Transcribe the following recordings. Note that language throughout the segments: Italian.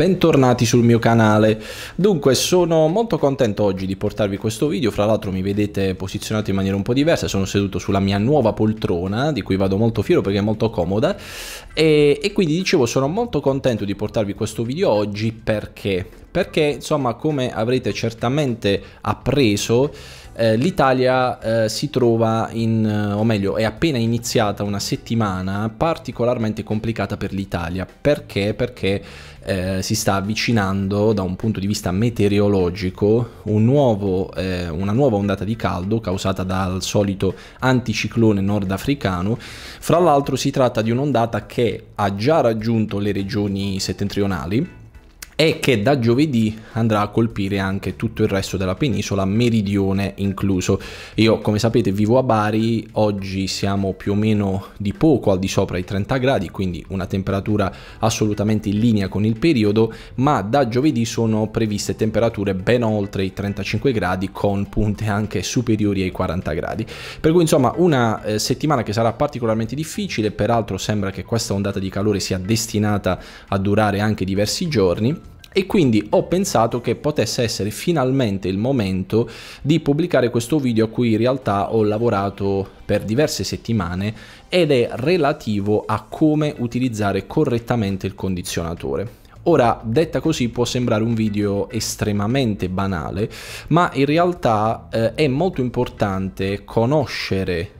bentornati sul mio canale. Dunque sono molto contento oggi di portarvi questo video, fra l'altro mi vedete posizionato in maniera un po' diversa, sono seduto sulla mia nuova poltrona di cui vado molto fiero perché è molto comoda e, e quindi dicevo sono molto contento di portarvi questo video oggi perché perché insomma come avrete certamente appreso eh, l'Italia eh, si trova in, eh, o meglio, è appena iniziata una settimana particolarmente complicata per l'Italia. Perché? Perché eh, si sta avvicinando da un punto di vista meteorologico un nuovo, eh, una nuova ondata di caldo causata dal solito anticiclone nordafricano. Fra l'altro si tratta di un'ondata che ha già raggiunto le regioni settentrionali e che da giovedì andrà a colpire anche tutto il resto della penisola, meridione incluso. Io come sapete vivo a Bari, oggi siamo più o meno di poco al di sopra i 30 gradi, quindi una temperatura assolutamente in linea con il periodo, ma da giovedì sono previste temperature ben oltre i 35 gradi con punte anche superiori ai 40 gradi. Per cui insomma una eh, settimana che sarà particolarmente difficile, peraltro sembra che questa ondata di calore sia destinata a durare anche diversi giorni e quindi ho pensato che potesse essere finalmente il momento di pubblicare questo video a cui in realtà ho lavorato per diverse settimane ed è relativo a come utilizzare correttamente il condizionatore. Ora, detta così può sembrare un video estremamente banale, ma in realtà eh, è molto importante conoscere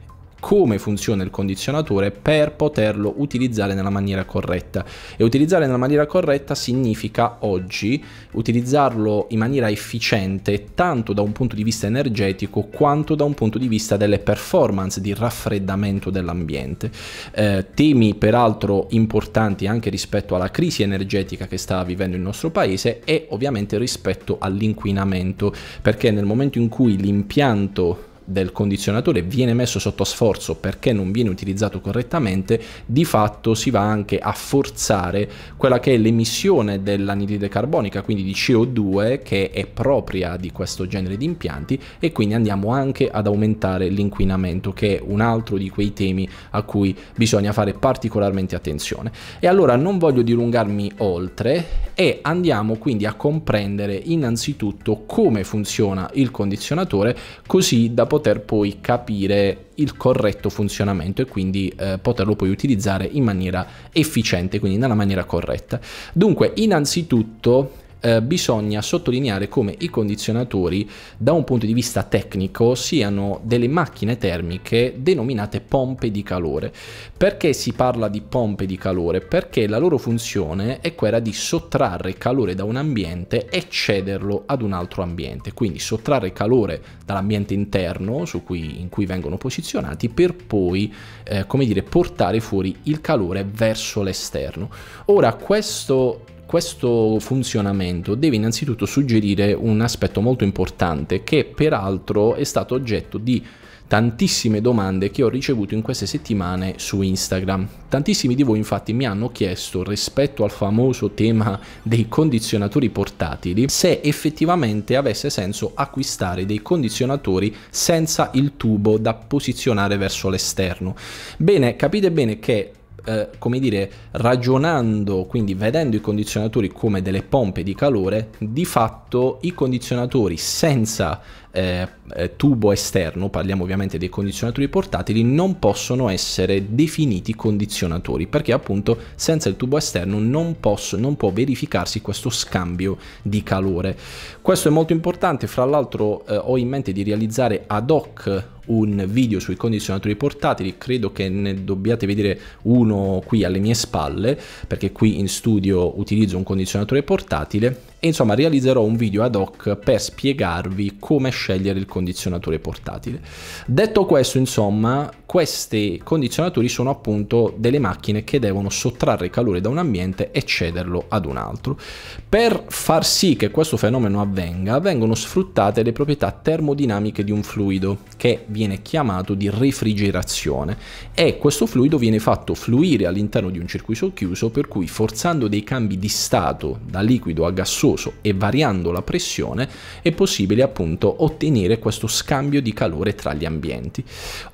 come funziona il condizionatore per poterlo utilizzare nella maniera corretta. E utilizzare nella maniera corretta significa oggi utilizzarlo in maniera efficiente tanto da un punto di vista energetico quanto da un punto di vista delle performance di raffreddamento dell'ambiente. Eh, temi peraltro importanti anche rispetto alla crisi energetica che sta vivendo il nostro paese e ovviamente rispetto all'inquinamento perché nel momento in cui l'impianto del condizionatore viene messo sotto sforzo perché non viene utilizzato correttamente, di fatto si va anche a forzare quella che è l'emissione dell'anidride carbonica, quindi di CO2 che è propria di questo genere di impianti e quindi andiamo anche ad aumentare l'inquinamento che è un altro di quei temi a cui bisogna fare particolarmente attenzione. E allora non voglio dilungarmi oltre e andiamo quindi a comprendere innanzitutto come funziona il condizionatore così da poter poter poi capire il corretto funzionamento e quindi eh, poterlo poi utilizzare in maniera efficiente, quindi nella maniera corretta. Dunque, innanzitutto eh, bisogna sottolineare come i condizionatori da un punto di vista tecnico siano delle macchine termiche denominate pompe di calore. Perché si parla di pompe di calore? Perché la loro funzione è quella di sottrarre calore da un ambiente e cederlo ad un altro ambiente, quindi sottrarre calore dall'ambiente interno cui, in cui vengono posizionati per poi eh, come dire, portare fuori il calore verso l'esterno. Ora questo questo funzionamento deve innanzitutto suggerire un aspetto molto importante che peraltro è stato oggetto di tantissime domande che ho ricevuto in queste settimane su Instagram. Tantissimi di voi infatti mi hanno chiesto rispetto al famoso tema dei condizionatori portatili se effettivamente avesse senso acquistare dei condizionatori senza il tubo da posizionare verso l'esterno. Bene, capite bene che eh, come dire, ragionando, quindi vedendo i condizionatori come delle pompe di calore, di fatto i condizionatori senza eh, eh, tubo esterno, parliamo ovviamente dei condizionatori portatili, non possono essere definiti condizionatori perché appunto senza il tubo esterno non, posso, non può verificarsi questo scambio di calore. Questo è molto importante, fra l'altro eh, ho in mente di realizzare ad hoc un video sui condizionatori portatili, credo che ne dobbiate vedere uno qui alle mie spalle, perché qui in studio utilizzo un condizionatore portatile e insomma realizzerò un video ad hoc per spiegarvi come scegliere il condizionatore portatile. Detto questo, insomma, questi condizionatori sono appunto delle macchine che devono sottrarre calore da un ambiente e cederlo ad un altro. Per far sì che questo fenomeno avvenga, vengono sfruttate le proprietà termodinamiche di un fluido che viene chiamato di refrigerazione e questo fluido viene fatto fluire all'interno di un circuito chiuso per cui forzando dei cambi di stato da liquido a gassoso gassoso e variando la pressione è possibile appunto ottenere questo scambio di calore tra gli ambienti.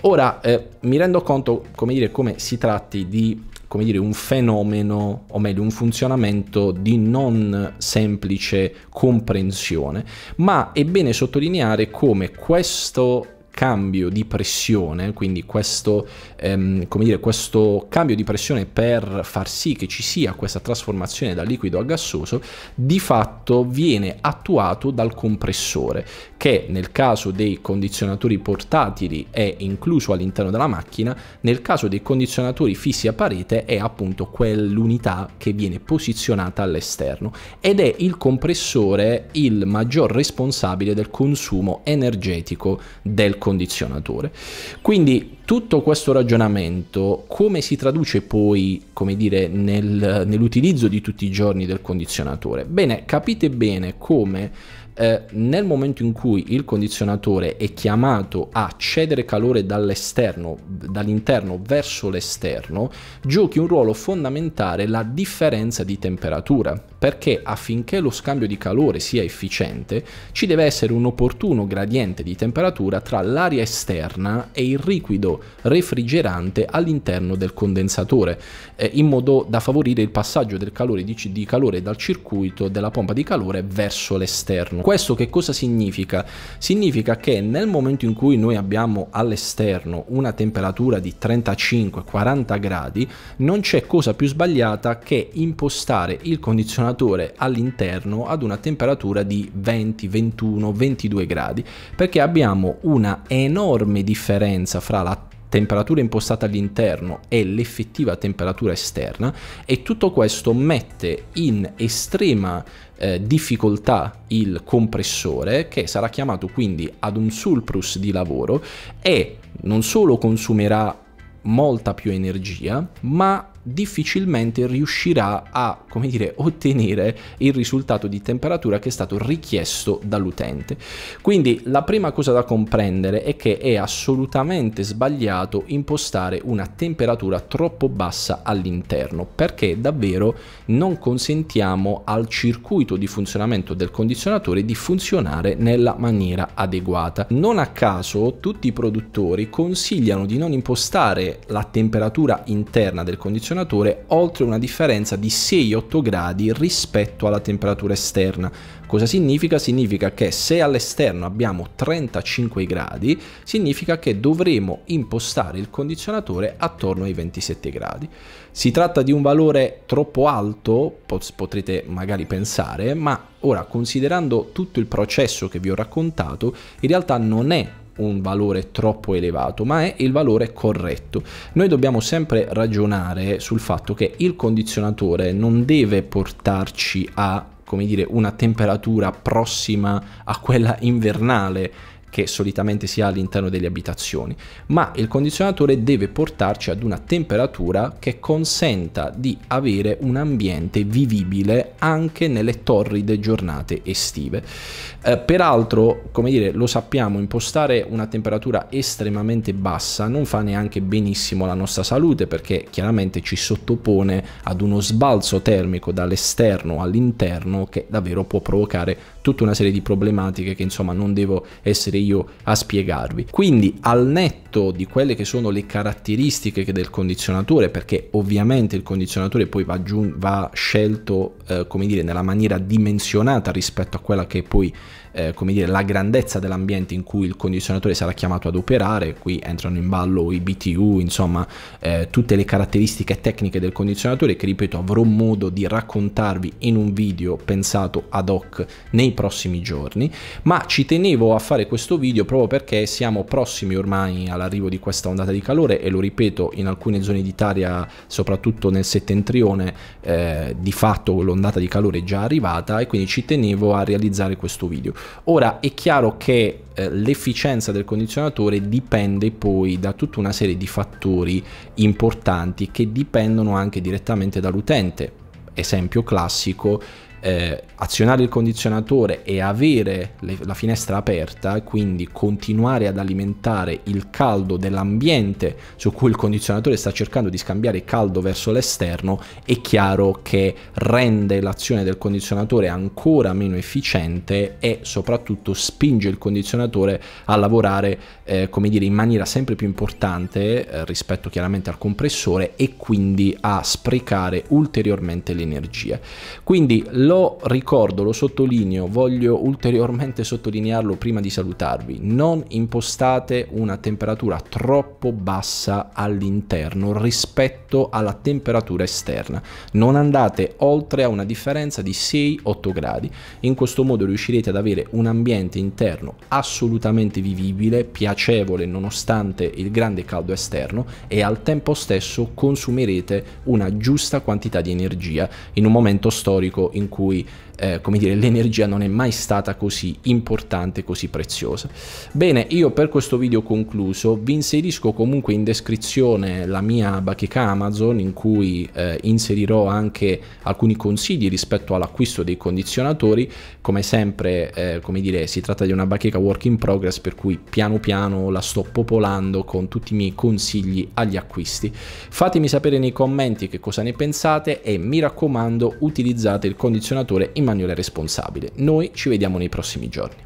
Ora eh, mi rendo conto come, dire, come si tratti di come dire, un fenomeno, o meglio, un funzionamento di non semplice comprensione, ma è bene sottolineare come questo cambio di pressione, quindi questo, ehm, dire, questo cambio di pressione per far sì che ci sia questa trasformazione da liquido a gassoso, di fatto viene attuato dal compressore, che nel caso dei condizionatori portatili è incluso all'interno della macchina, nel caso dei condizionatori fissi a parete è appunto quell'unità che viene posizionata all'esterno ed è il compressore il maggior responsabile del consumo energetico del compressore condizionatore. Quindi tutto questo ragionamento come si traduce poi, come dire, nel, nell'utilizzo di tutti i giorni del condizionatore? Bene, capite bene come eh, nel momento in cui il condizionatore è chiamato a cedere calore dall'esterno, dall'interno verso l'esterno, giochi un ruolo fondamentale la differenza di temperatura, perché affinché lo scambio di calore sia efficiente, ci deve essere un opportuno gradiente di temperatura tra l'aria esterna e il liquido refrigerante all'interno del condensatore, eh, in modo da favorire il passaggio del calore di, di calore dal circuito della pompa di calore verso l'esterno. Questo che cosa significa? Significa che nel momento in cui noi abbiamo all'esterno una temperatura di 35-40 gradi, non c'è cosa più sbagliata che impostare il condizionatore all'interno ad una temperatura di 20, 21, 22 gradi, perché abbiamo una enorme differenza fra la temperatura impostata all'interno e l'effettiva temperatura esterna e tutto questo mette in estrema eh, difficoltà il compressore che sarà chiamato quindi ad un surplus di lavoro e non solo consumerà molta più energia, ma difficilmente riuscirà a, come dire, ottenere il risultato di temperatura che è stato richiesto dall'utente. Quindi la prima cosa da comprendere è che è assolutamente sbagliato impostare una temperatura troppo bassa all'interno, perché davvero non consentiamo al circuito di funzionamento del condizionatore di funzionare nella maniera adeguata. Non a caso tutti i produttori consigliano di non impostare la temperatura interna del condizionatore oltre una differenza di 6-8 gradi rispetto alla temperatura esterna. Cosa significa? Significa che se all'esterno abbiamo 35 gradi, significa che dovremo impostare il condizionatore attorno ai 27 gradi. Si tratta di un valore troppo alto, potrete magari pensare, ma ora considerando tutto il processo che vi ho raccontato, in realtà non è un valore troppo elevato, ma è il valore corretto. Noi dobbiamo sempre ragionare sul fatto che il condizionatore non deve portarci a come dire, una temperatura prossima a quella invernale che solitamente si ha all'interno delle abitazioni, ma il condizionatore deve portarci ad una temperatura che consenta di avere un ambiente vivibile anche nelle torride giornate estive. Eh, peraltro, come dire, lo sappiamo, impostare una temperatura estremamente bassa non fa neanche benissimo la nostra salute perché chiaramente ci sottopone ad uno sbalzo termico dall'esterno all'interno che davvero può provocare tutta una serie di problematiche che insomma non devo essere io io a spiegarvi. Quindi al netto di quelle che sono le caratteristiche del condizionatore, perché ovviamente il condizionatore poi va, va scelto eh, come dire, nella maniera dimensionata rispetto a quella che è poi eh, come dire, la grandezza dell'ambiente in cui il condizionatore sarà chiamato ad operare, qui entrano in ballo i BTU, insomma eh, tutte le caratteristiche tecniche del condizionatore che ripeto avrò modo di raccontarvi in un video pensato ad hoc nei prossimi giorni, ma ci tenevo a fare questo questo video proprio perché siamo prossimi ormai all'arrivo di questa ondata di calore e lo ripeto in alcune zone d'Italia soprattutto nel settentrione eh, di fatto l'ondata di calore è già arrivata e quindi ci tenevo a realizzare questo video ora è chiaro che eh, l'efficienza del condizionatore dipende poi da tutta una serie di fattori importanti che dipendono anche direttamente dall'utente esempio classico eh, azionare il condizionatore e avere le, la finestra aperta, quindi continuare ad alimentare il caldo dell'ambiente su cui il condizionatore sta cercando di scambiare caldo verso l'esterno, è chiaro che rende l'azione del condizionatore ancora meno efficiente e soprattutto spinge il condizionatore a lavorare eh, come dire, in maniera sempre più importante eh, rispetto chiaramente al compressore e quindi a sprecare ulteriormente l'energia. Quindi lo lo ricordo, lo sottolineo, voglio ulteriormente sottolinearlo prima di salutarvi. Non impostate una temperatura troppo bassa all'interno rispetto alla temperatura esterna. Non andate oltre a una differenza di 6-8 gradi. In questo modo riuscirete ad avere un ambiente interno assolutamente vivibile, piacevole nonostante il grande caldo esterno e al tempo stesso consumerete una giusta quantità di energia in un momento storico in cui cui eh, come dire, l'energia non è mai stata così importante, così preziosa. Bene, io per questo video concluso vi inserisco comunque in descrizione la mia bacheca Amazon in cui eh, inserirò anche alcuni consigli rispetto all'acquisto dei condizionatori. Come sempre, eh, come dire, si tratta di una bacheca work in progress per cui piano piano la sto popolando con tutti i miei consigli agli acquisti. Fatemi sapere nei commenti che cosa ne pensate e mi raccomando utilizzate il condizionatore selezionatore in maniera responsabile. Noi ci vediamo nei prossimi giorni.